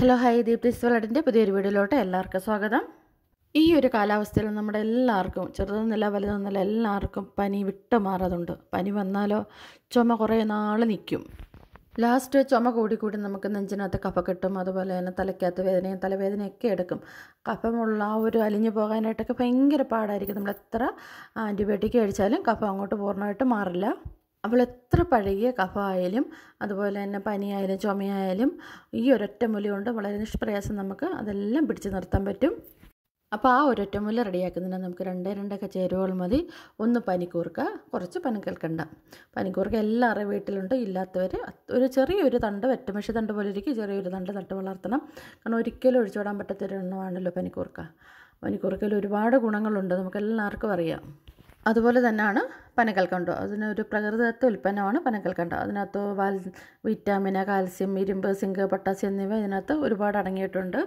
hello high Deepthi വളഡിൻ്റെ പുതിയൊരു വീഡിയോയിലോട്ട് എല്ലാവർക്കും സ്വാഗതം ഈ ഒരു കാലാവസ്ഥയിൽ നമ്മുടെ എല്ലാവർക്കും ചെറുതെന്നില്ല വലുതെന്നില്ല എല്ലാവർക്കും പനി മാറാറുണ്ട് പനി വന്നാലോ ചുമ കുറേ നാൾ നിൽക്കും ലാസ്റ്റ് ചുമ കൂടിക്കൂടി നമുക്ക് നെഞ്ചിനകത്ത് കഫ കിട്ടും അതുപോലെ തന്നെ തലയ്ക്കകത്ത് വേദനയും തലവേദനയൊക്കെ എടുക്കും കഫമുള്ള ആ ഒരു അലിഞ്ഞു പോകാനായിട്ടൊക്കെ ഭയങ്കര പാടായിരിക്കും നമ്മൾ എത്ര ആൻറ്റിബയോട്ടിക് കഴിച്ചാലും കഫം അങ്ങോട്ട് പൂർണ്ണമായിട്ട് മാറില്ല അവൾ എത്ര പഴകിയ കഫമായാലും അതുപോലെ തന്നെ പനിയായാലും ചുമയായാലും ഈ ഒരൊറ്റ മൂല കൊണ്ട് വളരെ നിഷ്പ്രയാസം നമുക്ക് അതെല്ലാം പിടിച്ചു നിർത്താൻ പറ്റും അപ്പോൾ ആ ഒരൊറ്റ മുല റെഡിയാക്കുന്നതിന് നമുക്ക് രണ്ടേ രണ്ടൊക്കെ ചേരുവകൾ മതി ഒന്ന് പനിക്കൂർക്ക കുറച്ച് പനിക്കൽക്കണ്ട പനിക്കൂർക്ക എല്ലാവരുടെ വീട്ടിലുണ്ട് ഇല്ലാത്തവർ ഒരു ചെറിയൊരു തണ്ട് വെറ്റമിഷി തണ്ട് പോലെ ഇരിക്കും ചെറിയൊരു തണ്ട് നട്ട് വളർത്തണം കാരണം ഒരിക്കലും ഒഴിച്ചുവിടാൻ പറ്റാത്തൊരെണ്ണമാണല്ലോ പനിക്കൂർക്ക പനിക്കൂർക്കയിൽ ഒരുപാട് ഗുണങ്ങളുണ്ട് എല്ലാവർക്കും അറിയാം അതുപോലെ തന്നെയാണ് പനക്കൽക്കണ്ട അതിനൊരു പ്രകൃതിദത്ത ഉൽപ്പന്നമാണ് പനകൽക്കണ്ടം അതിനകത്ത് വാൽ വിറ്റാമിന് കാൽസ്യം ഇരുമ്പ് സിങ്ക് പൊട്ടാസ്യം എന്നിവ ഇതിനകത്ത് ഒരുപാട് അടങ്ങിയിട്ടുണ്ട്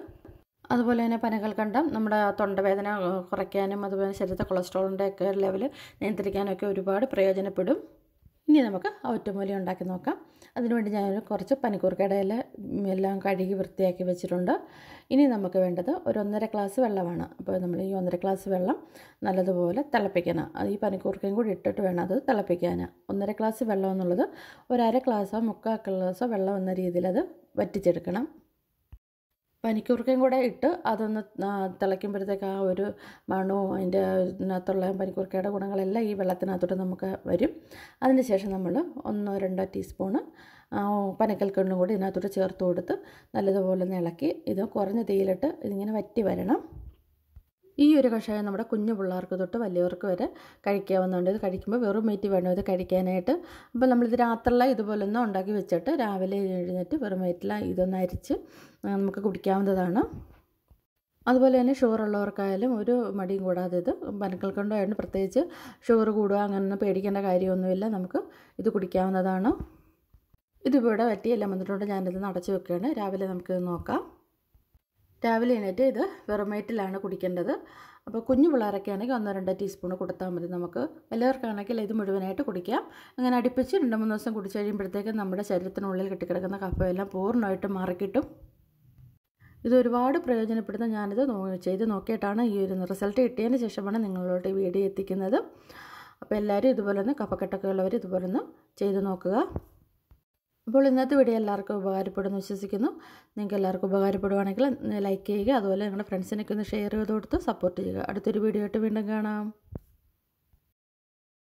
അതുപോലെ തന്നെ പനകൽക്കണ്ടം നമ്മുടെ തൊണ്ടവേദന കുറയ്ക്കാനും അതുപോലെ ശരീരത്തെ കൊളസ്ട്രോളിൻ്റെ ഒക്കെ ലെവൽ നിയന്ത്രിക്കാനൊക്കെ ഒരുപാട് പ്രയോജനപ്പെടും ഇനി നമുക്ക് ഒറ്റമൂലി ഉണ്ടാക്കി നോക്കാം അതിനുവേണ്ടി ഞാൻ കുറച്ച് പനിക്കൂർക്കയുടെ എല്ലാം കഴുകി വൃത്തിയാക്കി വെച്ചിട്ടുണ്ട് ഇനി നമുക്ക് വേണ്ടത് ഒരു ഒന്നര ഗ്ലാസ് വെള്ളമാണ് അപ്പോൾ നമ്മൾ ഈ ഒന്നര ഗ്ലാസ് വെള്ളം നല്ലതുപോലെ തിളപ്പിക്കണം അത് ഈ പനിക്കൂർക്കയും കൂടി ഇട്ടിട്ട് വേണം അത് തിളപ്പിക്കാൻ ഒന്നര ഗ്ലാസ് വെള്ളം എന്നുള്ളത് ഒരര ഗ്ലാസോ മുക്കാൽ ഗ്ലാസോ വെള്ളം എന്ന രീതിയിൽ അത് വറ്റിച്ചെടുക്കണം പനിക്കൂർക്കയും കൂടെ ഇട്ട് അതൊന്ന് തിളയ്ക്കുമ്പോഴത്തേക്ക് ആ ഒരു മണവും അതിൻ്റെ ഇതിനകത്തുള്ള പനിക്കൂർക്കയുടെ ഗുണങ്ങളെല്ലാം ഈ വെള്ളത്തിനകത്തോട്ട് നമുക്ക് വരും അതിന് ശേഷം നമ്മൾ ഒന്നോ രണ്ടോ ടീസ്പൂണ് പനക്കൽക്കണ്ണും കൂടി ഇതിനകത്തോട്ട് ചേർത്ത് കൊടുത്ത് നല്ലതുപോലെ ഒന്ന് ഇളക്കി ഇത് കുറഞ്ഞ തീയിലിട്ട് ഇതിങ്ങനെ വറ്റി വരണം ഈ ഒരു കഷായം നമ്മുടെ കുഞ്ഞു പിള്ളേർക്ക് തൊട്ട് വലിയവർക്ക് വരെ കഴിക്കാവുന്നുണ്ട് ഇത് കഴിക്കുമ്പോൾ വെറും വയറ്റിൽ വേണം ഇത് കഴിക്കാനായിട്ട് അപ്പോൾ നമ്മളിത് രാത്രിയിലെ ഇതുപോലൊന്നും ഉണ്ടാക്കി വെച്ചിട്ട് രാവിലെ എഴുന്നേറ്റ് വെറും മേറ്റില ഇതൊന്ന് അരിച്ച് നമുക്ക് കുടിക്കാവുന്നതാണ് അതുപോലെ തന്നെ ഷുഗർ ഉള്ളവർക്കായാലും ഒരു മടിയും കൂടാതെ ഇത് പനക്കൽക്കൊണ്ടായിരുന്നു പ്രത്യേകിച്ച് ഷുഗർ കൂടുക അങ്ങനെയൊന്നും പേടിക്കേണ്ട കാര്യമൊന്നുമില്ല നമുക്ക് ഇത് കുടിക്കാവുന്നതാണ് ഇതിവിടെ വറ്റിയെല്ലാം വന്നിട്ടുണ്ട് ഞാനിത് അടച്ചു വെക്കുകയാണ് രാവിലെ നമുക്ക് നോക്കാം രാവിലെ എണീറ്റ് ഇത് വെറുമേറ്റിലാണ് കുടിക്കേണ്ടത് അപ്പോൾ കുഞ്ഞു പിള്ളേരൊക്കെ ആണെങ്കിൽ ഒന്നോ രണ്ടോ ടീസ്പൂൺ കൊടുത്താൽ മതി നമുക്ക് എല്ലാവർക്കാണെങ്കിൽ ഇത് മുഴുവനായിട്ട് കുടിക്കാം അങ്ങനെ അടുപ്പിച്ച് രണ്ട് മൂന്ന് ദിവസം കുടിച്ചു കഴിയുമ്പോഴത്തേക്കും നമ്മുടെ ശരീരത്തിനുള്ളിൽ കെട്ടിക്കിടക്കുന്ന കഫയെല്ലാം പൂർണ്ണമായിട്ട് മാറിക്കിട്ടും ഇത് ഒരുപാട് പ്രയോജനപ്പെടുന്ന ഞാനിത് ചെയ്ത് നോക്കിയിട്ടാണ് ഈ ഒരു റിസൾട്ട് കിട്ടിയതിന് ശേഷമാണ് നിങ്ങളോട് ഈ വീഡിയോ എത്തിക്കുന്നത് അപ്പോൾ എല്ലാവരും ഇതുപോലെ ഒന്ന് കഫക്കെട്ടൊക്കെ ഉള്ളവർ ഇതുപോലെ ഒന്ന് ചെയ്ത് നോക്കുക അപ്പോൾ ഇന്നത്തെ വീഡിയോ എല്ലാവർക്കും ഉപകാരപ്പെടുമെന്ന് വിശ്വസിക്കുന്നു നിങ്ങൾക്ക് എല്ലാവർക്കും ഉപകാരപ്പെടുവാണെങ്കിൽ ലൈക്ക് ചെയ്യുക അതുപോലെ നിങ്ങളുടെ ഫ്രണ്ട്സിനൊക്കെ ഒന്ന് ഷെയർ ചെയ്ത് കൊടുത്ത് സപ്പോർട്ട് ചെയ്യുക അടുത്തൊരു വീഡിയോ ആയിട്ട് വീണ്ടും കാണാം